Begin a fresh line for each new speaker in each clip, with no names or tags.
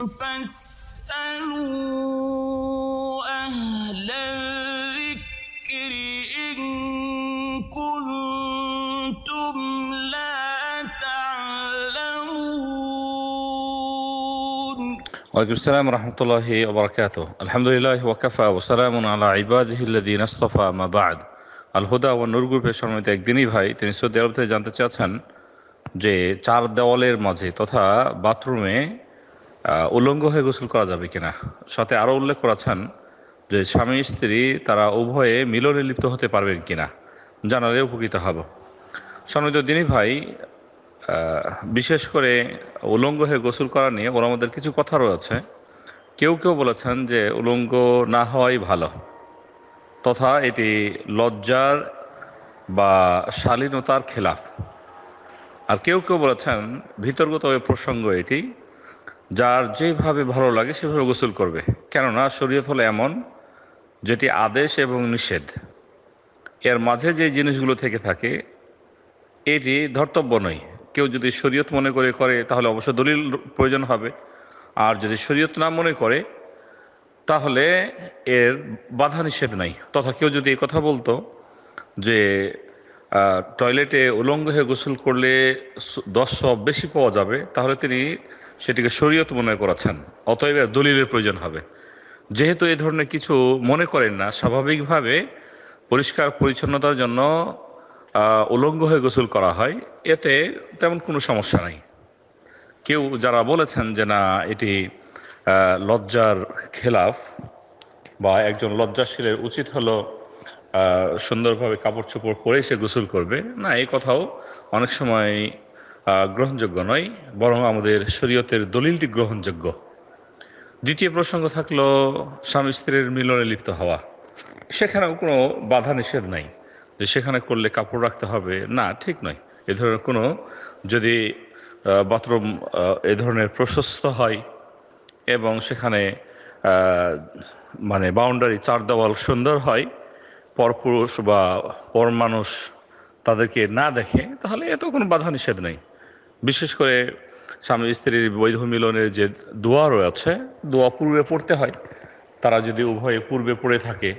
فاسألوا أهل الذكر إن كنتم لا تعلمون وعليكم السلام ورحمة الله وبركاته الحمد لله وكفى وسلام على عباده الذين اصطفى ما بعد আলহুদা ও নূর গ্রুপের সম্মানিত একদিনই ভাই তিনি সৌদি আরব থেকে জানতে চাচ্ছেন যে চার দেওয়ালের মাঝে তথা বাথরুমে উলঙ্গ হয়ে গোসল করা যাবে কিনা সাথে আরও উল্লেখ করেছেন যে স্বামী স্ত্রী তারা উভয়ে মিলনে লিপ্ত হতে পারবেন কিনা জানালে উপকৃত হব সম্মিলিত দিনী ভাই বিশেষ করে উলঙ্গ হয়ে গোসল করা নিয়ে ওর আমাদের কিছু কথা রয়েছে কেউ কেউ বলেছেন যে উলঙ্গ না হওয়াই ভালো তথা এটি লজ্জার বা শালীনতার খেলাফ আর কেউ কেউ বলেছেন ভিতর্গত প্রসঙ্গ এটি যার যেভাবে ভালো লাগে সেভাবে গোসল করবে কেননা শরীয়ত হলো এমন যেটি আদেশ এবং নিষেধ এর মাঝে যে জিনিসগুলো থেকে থাকে এটি ধর্তব্য নয় কেউ যদি শরীয়ত মনে করে করে তাহলে অবশ্য দলিল প্রয়োজন হবে আর যদি শরীয়ত না মনে করে তাহলে এর বাধা নিষেধ নাই তথা কেউ যদি কথা বলতো যে টয়লেটে উলঙ্গ হয়ে গোসল করলে দশ সব বেশি পাওয়া যাবে তাহলে তিনি সেটিকে শরীয়ত মনে করেছেন অতএব দলিলের প্রয়োজন হবে যেহেতু এ ধরনের কিছু মনে করেন না স্বাভাবিকভাবে পরিষ্কার পরিচ্ছন্নতার জন্য উলঙ্গ হয়ে গোসল করা হয় এতে তেমন কোনো সমস্যা নাই কেউ যারা বলেছেন যে না এটি লজ্জার খেলাফ বা একজন লজ্জাশীলের উচিত হলো সুন্দরভাবে কাপড় চোপড় পরে সে গোসল করবে না এই কথাও অনেক সময় গ্রহণযোগ্য নয় বরং আমাদের শরীয়তের দলিলটি গ্রহণযোগ্য দ্বিতীয় প্রসঙ্গ থাকলো স্বামী স্ত্রীর মিলনে লিপ্ত হওয়া সেখানেও কোনো বাধা নিষেধ নাই যে সেখানে করলে কাপড় রাখতে হবে না ঠিক নয় এ ধরনের কোনো যদি বাথরুম এ ধরনের প্রশস্ত হয় এবং সেখানে মানে বাউন্ডারি চার দেওয়াল সুন্দর হয় পরপুরুষ বা পরমানুষ তাদেরকে না দেখে তাহলে এত কোনো বাধা নিষেধ নেই বিশেষ করে স্বামী স্ত্রীর বৈধ মিলনের যে দোয়া রয়েছে দোয়া পূর্বে পড়তে হয় তারা যদি উভয়ে পূর্বে পড়ে থাকে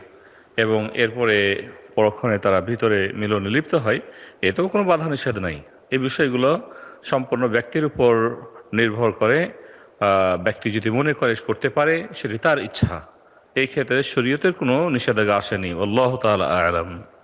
এবং এরপরে পরক্ষণে তারা ভিতরে মিলনে লিপ্ত হয় এতেও কোনো বাধা নিষেধ নাই এই বিষয়গুলো সম্পূর্ণ ব্যক্তির উপর নির্ভর করে ব্যক্তি যদি মনে করে করতে পারে সেটি তার ইচ্ছা এই ক্ষেত্রে শরীয়তের কোনো নিষেধাজ্ঞা আসেনি আল্লাহ তাল আলম